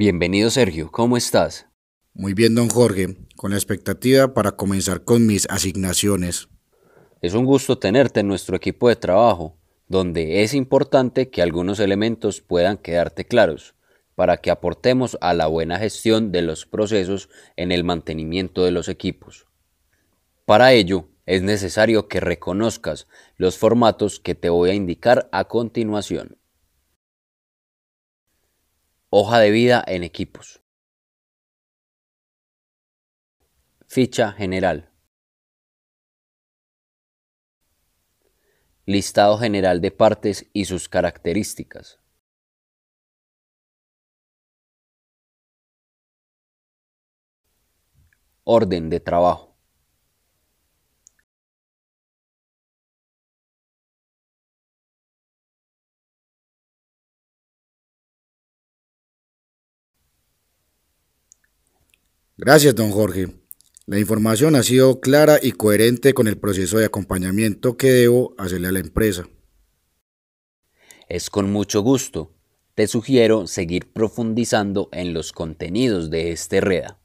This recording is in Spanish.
Bienvenido Sergio, ¿cómo estás? Muy bien, don Jorge, con la expectativa para comenzar con mis asignaciones. Es un gusto tenerte en nuestro equipo de trabajo, donde es importante que algunos elementos puedan quedarte claros, para que aportemos a la buena gestión de los procesos en el mantenimiento de los equipos. Para ello, es necesario que reconozcas los formatos que te voy a indicar a continuación. Hoja de vida en equipos. Ficha general. Listado general de partes y sus características. Orden de trabajo. Gracias, don Jorge. La información ha sido clara y coherente con el proceso de acompañamiento que debo hacerle a la empresa. Es con mucho gusto. Te sugiero seguir profundizando en los contenidos de este REDA.